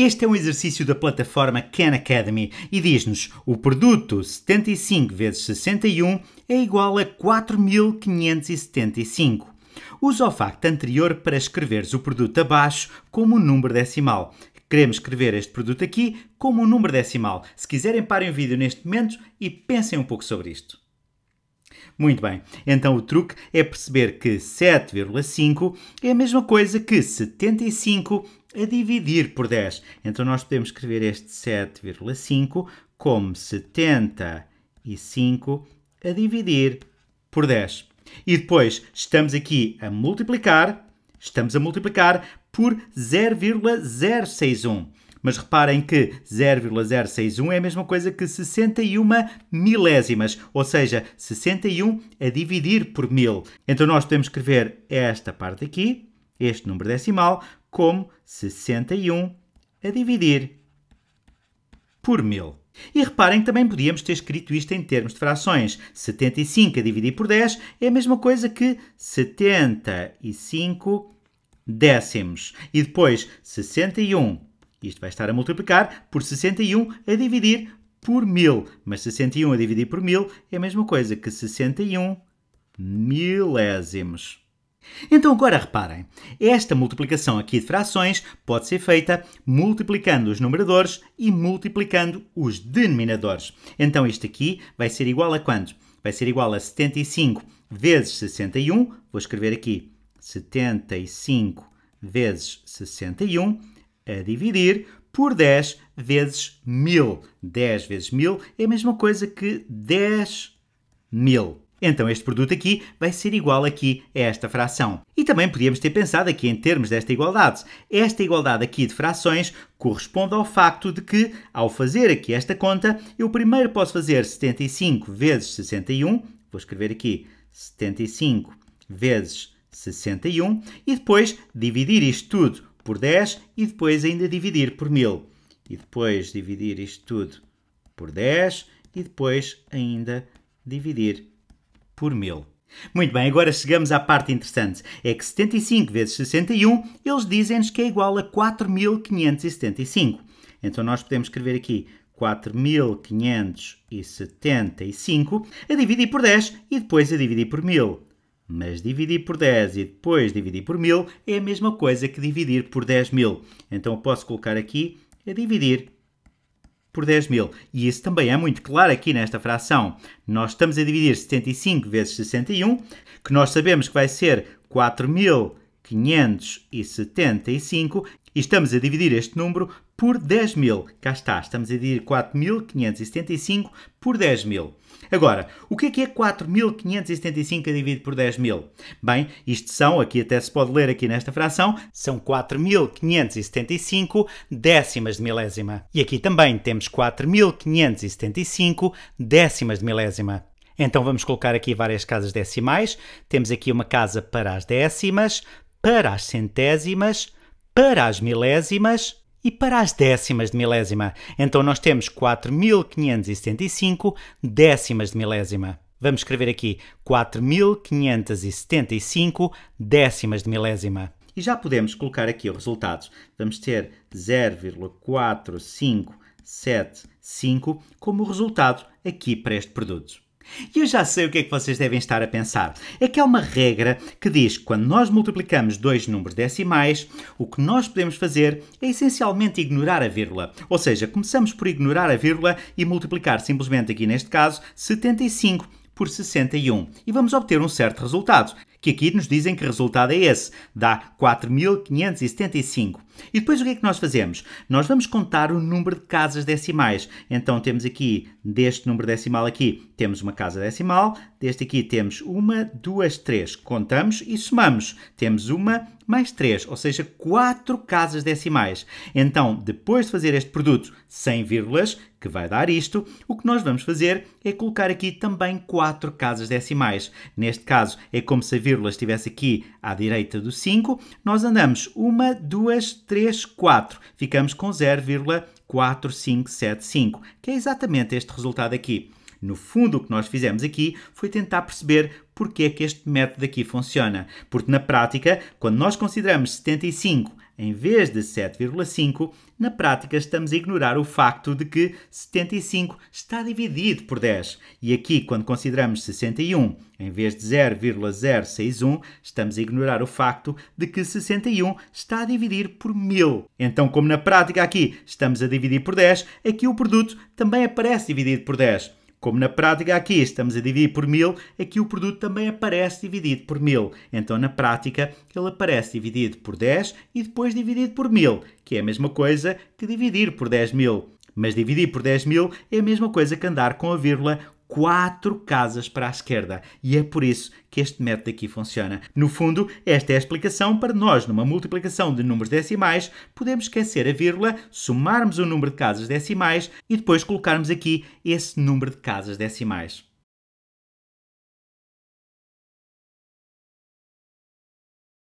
Este é um exercício da plataforma Khan Academy e diz-nos o produto 75 vezes 61 é igual a 4575. Usa o facto anterior para escreveres o produto abaixo como um número decimal. Queremos escrever este produto aqui como um número decimal. Se quiserem, parem o vídeo neste momento e pensem um pouco sobre isto. Muito bem, então o truque é perceber que 7,5 é a mesma coisa que 75 a dividir por 10. Então nós podemos escrever este 7,5 como 75 a dividir por 10. E depois estamos aqui a multiplicar, estamos a multiplicar por 0,061. Mas reparem que 0,061 é a mesma coisa que 61 milésimas, ou seja, 61 a dividir por 1000. Então nós podemos escrever esta parte aqui este número decimal como 61 a dividir por 1000. E reparem que também podíamos ter escrito isto em termos de frações. 75 a dividir por 10 é a mesma coisa que 75 décimos. E depois 61. Isto vai estar a multiplicar por 61 a dividir por 1000. Mas 61 a dividir por 1000 é a mesma coisa que 61 milésimos. Então agora reparem, esta multiplicação aqui de frações pode ser feita multiplicando os numeradores e multiplicando os denominadores. Então isto aqui vai ser igual a quanto? Vai ser igual a 75 vezes 61, vou escrever aqui 75 vezes 61, a dividir por 10 vezes 1000. 10 vezes 1000 é a mesma coisa que 10 mil. Então este produto aqui vai ser igual aqui a esta fração. E também podíamos ter pensado aqui em termos desta igualdade. Esta igualdade aqui de frações corresponde ao facto de que, ao fazer aqui esta conta, eu primeiro posso fazer 75 vezes 61, vou escrever aqui 75 vezes 61, e depois dividir isto tudo por 10 e depois ainda dividir por 1000. E depois dividir isto tudo por 10 e depois ainda dividir por mil. Muito bem, agora chegamos à parte interessante. É que 75 vezes 61, eles dizem-nos que é igual a 4575. Então nós podemos escrever aqui 4575 a dividir por 10 e depois a dividir por 1000. Mas dividir por 10 e depois dividir por 1000 é a mesma coisa que dividir por 10.000. Então eu posso colocar aqui a dividir por 10 mil. E isso também é muito claro aqui nesta fração. Nós estamos a dividir 75 vezes 61, que nós sabemos que vai ser 4.575, e estamos a dividir este número por 10.000. Cá está, estamos a dividir 4.575 por 10.000. Agora, o que é que é 4.575 dividido dividir por 10.000? Bem, isto são, aqui até se pode ler aqui nesta fração, são 4.575 décimas de milésima. E aqui também temos 4.575 décimas de milésima. Então vamos colocar aqui várias casas decimais. Temos aqui uma casa para as décimas, para as centésimas, para as milésimas e para as décimas de milésima. Então nós temos 4.575 décimas de milésima. Vamos escrever aqui 4.575 décimas de milésima. E já podemos colocar aqui os resultados. Vamos ter 0,4575 como resultado aqui para este produto. E eu já sei o que é que vocês devem estar a pensar. É que há uma regra que diz que quando nós multiplicamos dois números decimais, o que nós podemos fazer é essencialmente ignorar a vírgula. Ou seja, começamos por ignorar a vírgula e multiplicar simplesmente aqui neste caso 75 por 61 e vamos obter um certo resultado, que aqui nos dizem que resultado é esse, dá 4575. E depois o que é que nós fazemos? Nós vamos contar o número de casas decimais. Então temos aqui, deste número decimal aqui, temos uma casa decimal, deste aqui temos uma, duas, três. Contamos e somamos. Temos uma mais três, ou seja, quatro casas decimais. Então, depois de fazer este produto sem vírgulas, que vai dar isto, o que nós vamos fazer é colocar aqui também quatro casas decimais. Neste caso, é como se a vírgula estivesse aqui à direita do 5. Nós andamos uma, duas, 3,4. Ficamos com 0,4575, que é exatamente este resultado aqui. No fundo, o que nós fizemos aqui foi tentar perceber porque é que este método aqui funciona. Porque na prática, quando nós consideramos 75 em vez de 7,5, na prática estamos a ignorar o facto de que 75 está dividido por 10. E aqui, quando consideramos 61 em vez de 0,061, estamos a ignorar o facto de que 61 está a dividir por 1000. Então, como na prática aqui estamos a dividir por 10, aqui o produto também aparece dividido por 10. Como na prática aqui estamos a dividir por mil, aqui o produto também aparece dividido por mil. Então, na prática, ele aparece dividido por 10 e depois dividido por mil, que é a mesma coisa que dividir por 10 mil. Mas dividir por 10 mil é a mesma coisa que andar com a vírgula quatro casas para a esquerda. E é por isso que este método aqui funciona. No fundo, esta é a explicação para nós, numa multiplicação de números decimais, podemos esquecer a vírgula, somarmos o número de casas decimais e depois colocarmos aqui esse número de casas decimais.